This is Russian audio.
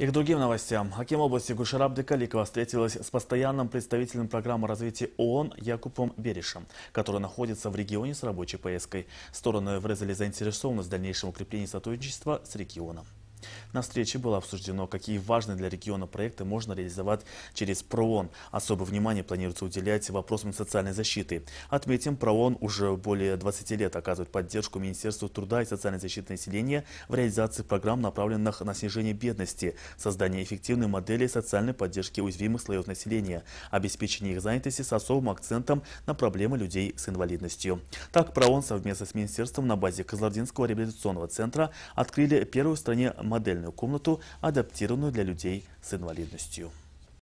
И к другим новостям. Аким области Гушарабды Каликова встретилась с постоянным представителем программы развития ООН Якупом Беришем, который находится в регионе с рабочей поездкой. Стороны выразили заинтересованность в дальнейшем укреплении сотрудничества с регионом. На встрече было обсуждено, какие важные для региона проекты можно реализовать через ПРООН. Особое внимание планируется уделять вопросам социальной защиты. Отметим, ПРООН уже более 20 лет оказывает поддержку Министерству труда и социальной защиты населения в реализации программ, направленных на снижение бедности, создание эффективной модели социальной поддержки уязвимых слоев населения, обеспечение их занятости с особым акцентом на проблемы людей с инвалидностью. Так, ПРООН совместно с Министерством на базе Казлардинского реабилитационного центра открыли первую в стране модель отдельную комнату, адаптированную для людей с инвалидностью.